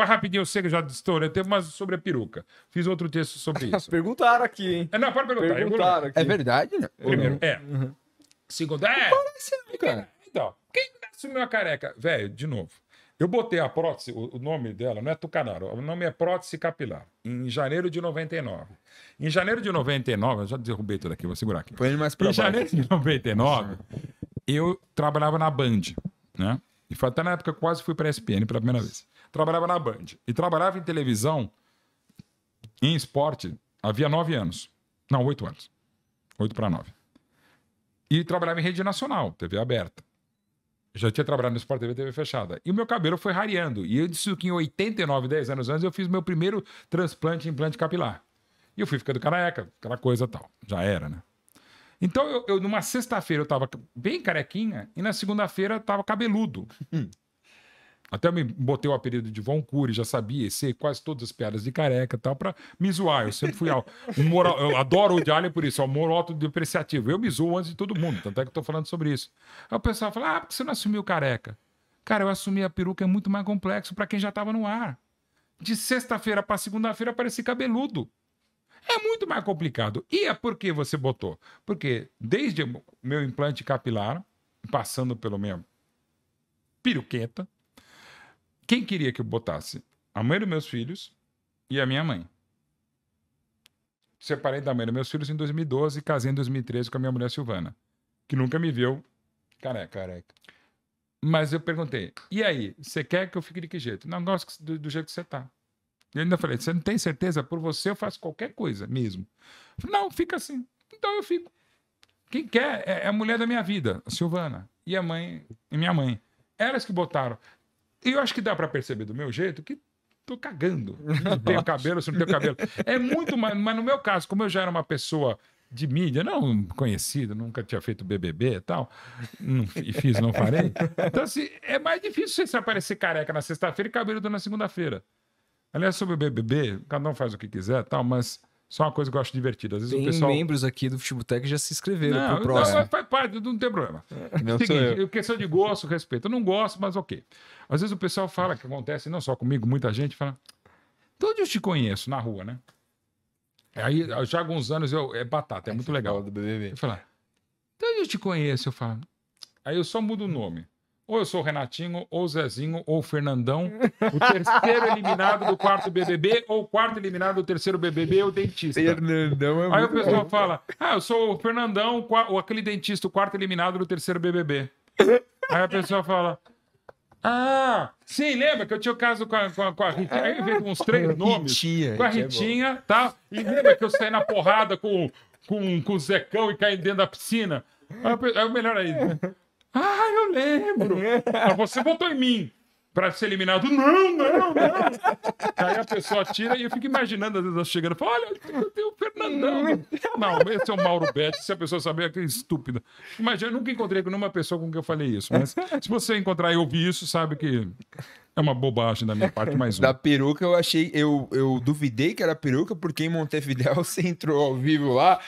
Mas rapidinho, eu sei que já estourei Tem mas sobre a peruca. Fiz outro texto sobre isso. Perguntaram aqui, hein? É, não, pode perguntar. Perguntaram aqui. É verdade? Né? Primeiro, uhum. é. Uhum. Segundo, é. Não, cara. É, então, quem assumiu a careca? Velho, de novo. Eu botei a prótese, o, nome dela não é Tucanaro, o nome é prótese capilar, em janeiro de 99. Em janeiro de 99, eu já derrubei tudo aqui, vou segurar aqui. Foi mais Em baixo. janeiro de 99, eu trabalhava na Band, né? E foi até na época que quase fui para a ESPN pela primeira vez. Trabalhava na Band. E trabalhava em televisão, em esporte, havia nove anos. Não, oito anos. Oito para nove. E trabalhava em rede nacional, TV aberta. já tinha trabalhado no Sport TV, TV fechada. E o meu cabelo foi rareando. E eu disse que em 89, 10 anos antes, eu fiz meu primeiro transplante implante capilar. E eu fui ficando careca, aquela coisa tal. Já era, né? Então, eu, eu numa sexta-feira eu tava bem carequinha e na segunda-feira eu tava cabeludo. Hum. Até me botei o apelido de Von Cury, já sabia, sei quase todas as piadas de careca e tal, pra me zoar. Eu sempre fui ao moral, eu adoro o Allen por isso, é um humor autodepreciativo. Eu me zoo antes de todo mundo, tanto é que eu tô falando sobre isso. Aí o pessoal fala, ah, por que você não assumiu careca? Cara, eu assumi a peruca, é muito mais complexo para quem já tava no ar. De sexta-feira para segunda-feira, apareci cabeludo. É muito mais complicado. E é porque você botou? Porque desde o meu implante capilar, passando pelo meu piruqueta, quem queria que eu botasse? A mãe dos meus filhos e a minha mãe. Separei da mãe dos meus filhos em 2012 e casei em 2013 com a minha mulher Silvana, que nunca me viu careca. careca. Mas eu perguntei, e aí, você quer que eu fique de que jeito? Não, gosto do, do jeito que você está? Eu ainda falei, você não tem certeza? Por você eu faço qualquer coisa mesmo. Falei, não, fica assim. Então eu fico. Quem quer é, é a mulher da minha vida, a Silvana. E a mãe, e minha mãe. Elas que botaram. E eu acho que dá para perceber do meu jeito que tô cagando. Não tenho cabelo, se não tenho cabelo. É muito mais. Mas no meu caso, como eu já era uma pessoa de mídia, não conhecida, nunca tinha feito BBB e tal, não, e fiz, não farei. Então, assim, é mais difícil você aparecer careca na sexta-feira e cabeludo na segunda-feira. Aliás, sobre o BBB, cada um faz o que quiser tal, mas só uma coisa que eu acho divertida. Às vezes tem o pessoal... membros aqui do Futebol já se inscreveram não, pro então próximo. Não, faz parte, não tem problema. É. É não Seguinte, questão de gosto, respeito. Eu não gosto, mas ok. Às vezes o pessoal fala, que acontece não só comigo, muita gente fala, de então onde eu te conheço? Na rua, né? Aí, já há alguns anos, eu, é batata, é Aí muito legal. do BBB. Eu falo, de então onde eu te conheço? Eu falo, aí eu só mudo o nome. Ou eu sou o Renatinho, ou o Zezinho, ou o Fernandão, o terceiro eliminado do quarto BBB, ou o quarto eliminado do terceiro BBB, é o dentista. Fernandão é Aí o pessoal bom. fala: Ah, eu sou o Fernandão, ou aquele dentista, o quarto eliminado do terceiro BBB. Aí a pessoa fala: ah, sim, lembra que eu tinha o caso com a, com a, com a Ritinha? Aí veio uns três nomes. Ritinha, com a é Ritinha, é tá? E lembra que eu saí na porrada com, com, com o Zecão e caí dentro da piscina? É o melhor né? Ah, eu lembro. Mas você votou em mim para ser eliminado. Não, não, não. Aí a pessoa tira e eu fico imaginando, às vezes, chegando e Olha, tem o Fernandão. Não, esse é o Mauro Betti. Se a pessoa saber, é, é estúpida. Imagina, eu nunca encontrei com nenhuma pessoa com quem eu falei isso. Mas se você encontrar e ouvir isso, sabe que é uma bobagem da minha parte, mais um. Da peruca eu achei, eu, eu duvidei que era peruca, porque em Montevidéu você entrou ao vivo lá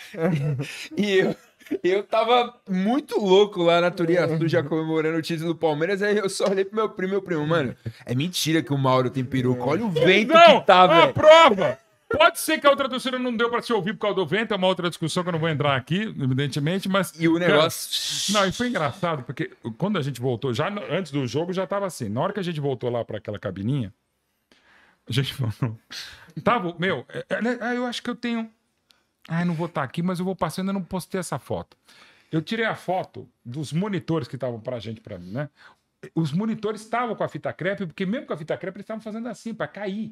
e eu, eu tava muito louco lá na Turia é. já comemorando o título do Palmeiras, aí eu só olhei pro meu primo, meu primo, mano, é mentira que o Mauro tem peruca, olha o vento Não, que tá, é velho. a prova! Pode ser que a outra torcida não deu para se ouvir por causa do vento, é uma outra discussão que eu não vou entrar aqui, evidentemente, mas. E o negócio. Cara, não, e foi engraçado, porque quando a gente voltou, já antes do jogo já estava assim. Na hora que a gente voltou lá para aquela cabininha, a gente falou. Tava, meu, é, é, né, ah, eu acho que eu tenho. Ai, não vou estar tá aqui, mas eu vou passar, eu ainda não postei essa foto. Eu tirei a foto dos monitores que estavam pra gente, pra mim, né? Os monitores estavam com a fita crepe, porque mesmo com a fita crepe eles estavam fazendo assim, para cair.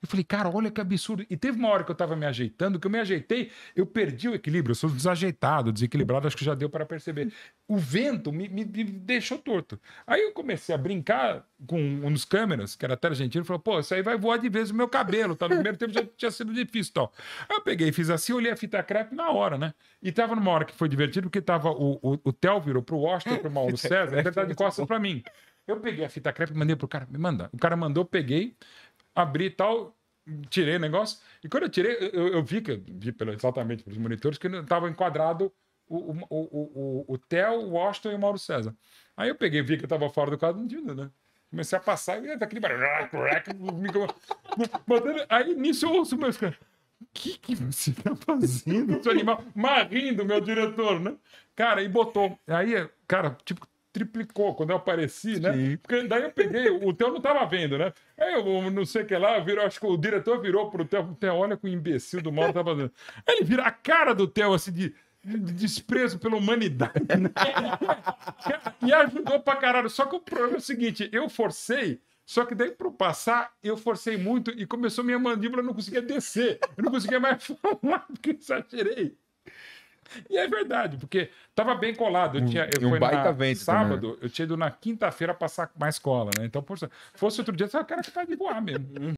Eu falei, cara, olha que absurdo. E teve uma hora que eu tava me ajeitando, que eu me ajeitei, eu perdi o equilíbrio. Eu sou desajeitado, desequilibrado, acho que já deu para perceber. O vento me, me, me, deixou torto. Aí eu comecei a brincar com um dos câmeras, que era até argentino, falou, pô, isso aí vai voar de vez o meu cabelo, tá? No primeiro tempo já tinha sido difícil tal. Aí eu peguei, fiz assim, olhei a fita crepe na hora, né? E tava numa hora que foi divertido, porque tava o, o, o Theo virou pro Washington, pro Mauro é César, ele tá de costas pra mim. Eu peguei a fita crepe, mandei pro cara, me manda. O cara mandou, peguei abri e tal, tirei o negócio. E quando eu tirei, eu, eu vi, que eu vi pelo, exatamente pelos monitores, que estava enquadrado o, o, o, o, o Theo, o Washington e o Mauro César. Aí eu peguei, vi que eu estava fora do quadro, não tinha, né? Comecei a passar e daquele tá barulho. Ah, aí nisso eu ouço meus caras. O que, que você tá fazendo? seu animal marrindo, meu diretor, né? Cara, e botou. Aí, cara, tipo, triplicou quando eu apareci, né? Sim. né? Porque daí eu peguei, o Theo não tava vendo, né? Aí eu não sei o que lá, virou, acho que o diretor virou pro Theo, Theo, olha que o imbecil do mal tava tá fazendo. Aí ele vira a cara do Theo assim de desprezo pela humanidade. Né? e ajudou pra caralho. Só que o problema é o seguinte: eu forcei, só que daí pro passar, eu forcei muito e começou minha mandíbula, não conseguia descer. Eu não conseguia mais falar, porque exagerei. E é verdade, porque tava bem colado. Eu tinha, eu e um baita vento sábado, também. eu tinha ido na quinta-feira passar mais cola, né? Então, por, fosse outro dia, eu falei, ah, o cara que tá de voar mesmo.